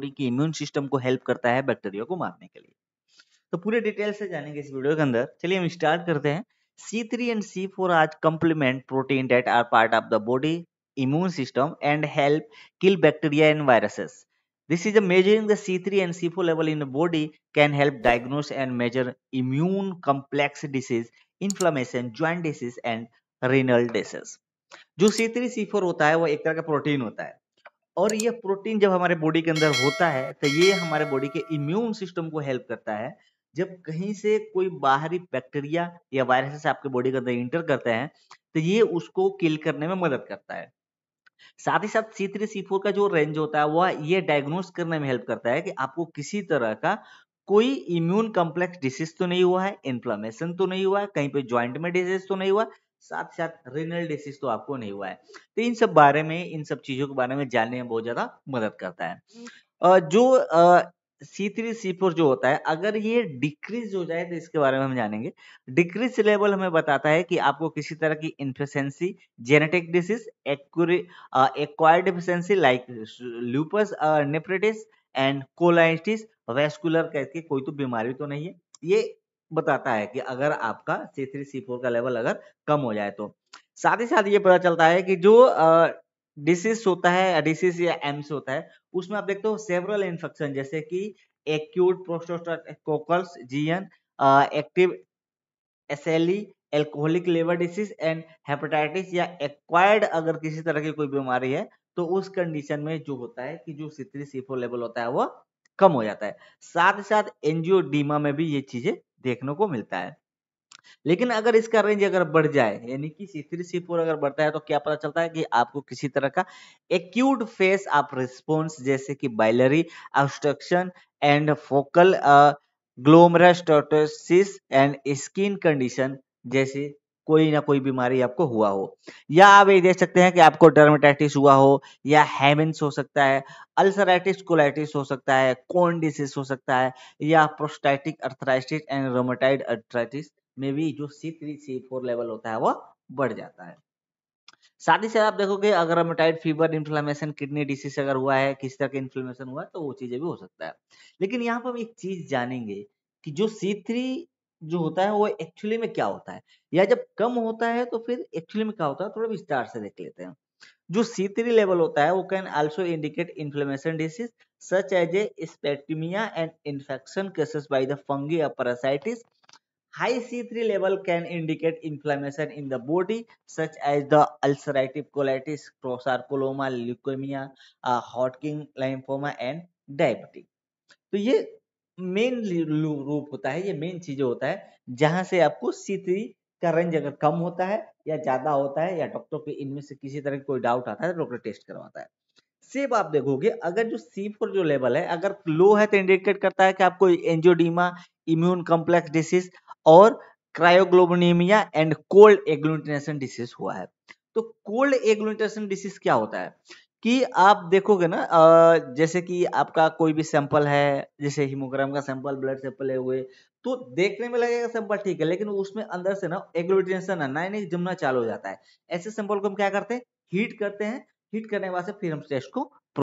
Body की immune system को help करता है बैक्टीरिया को मारने के लिए तो पूरे डिटेल से जानेंगे इस वीडियो के अंदर चलिए हम स्टार्ट करते हैं C three and C four आज complement protein that are part of the body immune system and help kill bacteria and viruses. This is a measuring the C3 and C4 level in the body can help diagnose and measure immune complex disease, inflammation, joint disease and renal disease. जो C3 C4 होता है वो एक तरह का protein होता है और ये प्रोटीन जब हमारे बॉडी के अंदर होता है तो ये हमारे बॉडी के इम्यून सिस्टम को हेल्प करता है जब कहीं से कोई बाहरी बैक्टीरिया या वायरसेस आपके बॉडी के अंदर इंटर करते हैं तो ये उसको किल करने में मदद करता है साथ ही साथ सी थ्री सी फोर का जो रेंज होता है वह ये डायग्नोस करने में हेल्प करता है कि आपको किसी तरह का कोई इम्यून कॉम्प्लेक्स डिसीज तो नहीं हुआ है इन्फ्लामेशन तो नहीं हुआ है कहीं पे ज्वाइंट में डिजीज तो नहीं हुआ साथ साथ रिनल डिसीज तो आपको नहीं हुआ है तो इन सब बारे में इन सब चीजों के बारे में जानने में बहुत ज्यादा मदद करता है जो सी थ्री सी फोर जो होता है अगर ये डिक्रीज हो जाए तो इसके बारे में हम जानेंगे डिक्रीज लेवल हमें बताता है कि आपको किसी तरह की insufficiency genetic disease acquired deficiency like lupus nephritis and colitis vascular करके कोई तो बीमारी तो नहीं है ये बताता है कि अगर आपका सी थ्री सी फोर का लेवल अगर कम हो जाए तो साथ ही साथ ये पता चलता है कि जो डिसीज होता है डिसीज या एम्स होता है उसमें आप देखते हो सेवरल इन्फेक्शन जैसे कि एक्यूट प्रोस्टोकोकल्स GN active SLE alcoholic liver disease and hepatitis या एक्वायर्ड अगर किसी तरह की कोई बीमारी है तो उस कंडीशन में जो होता है कि जो C three C four level होता है वो कम हो जाता है साथ ही साथ एनजियोडीमा में भी ये चीजें देखने को मिलता है लेकिन अगर इसका रेंज अगर बढ़ जाए यानी कि सी थ्री सी फोर अगर बढ़ता है तो क्या पता चलता है कि आपको किसी तरह का एक्यूट फेस आप रिस्पॉन्स जैसे कि biliary obstruction and focal glomerulosclerosis and skin condition जैसी कोई ना कोई बीमारी आपको हुआ हो या आप ये देख सकते हैं कि आपको डर्मेटाइटिस हुआ हो या हेमेंस हो सकता है अल्सराइटिस कोलाइटिस हो सकता है कोन डिसीज हो सकता है या psoriatic arthritis and rheumatoid arthritis में भी जो C three C four level होता है वह बढ़ जाता है साथ ही साथ आप देखोगे अगर rheumatic fever inflammation kidney disease अगर हुआ है किस तरह का इन्फ्लेमेशन हुआ है तो वो चीजें भी हो सकता है लेकिन यहाँ पर हम एक चीज जानेंगे कि जो सी थ्री जो होता है वो एक्चुअली में क्या होता है या जब कम होता है तो फिर एक्चुअली में क्या होता है थोड़ा विस्तार से देख लेते हैं जो सी लेवल होता है वो can also indicate inflammation disease such as a septicemia and infection cases by the fungi या parasites high C3 level can indicate inflammation in the body such as the ulcerative colitis, sarcoloma, leukemia, uh, Hodgkin lymphoma and diabetes. तो ये main रूप होता है ये main चीज होता है जहां से आपको सी का रेंज अगर कम होता है या ज्यादा होता है या डॉक्टर को इनमें से किसी तरह कोई डाउट आता है तो डॉक्टर टेस्ट करवाता है सेब आप देखोगे अगर जो सी फोर जो लेवल है अगर लो है तो इंडिकेट करता है कि आपको एंजियोडीमा इम्यून कॉम्प्लेक्स डिसीज और cryoglobulinemia and cold agglutination disease हुआ है तो कोल्ड एग्लूटिनेशन डिसीज क्या होता है कि आप देखोगे ना जैसे कि आपका कोई भी सैंपल है जैसे हीमोग्राम का सैंपल ब्लड सैंपल है हुए तो देखने में लगेगा सैंपल ठीक है लेकिन उसमें अंदर से ना है नाइन जमना चालू हो जाता है ऐसे सैंपल को हम क्या करते हैं हीट करते हैं हीट करने के बाद से फिर हम टेस्ट को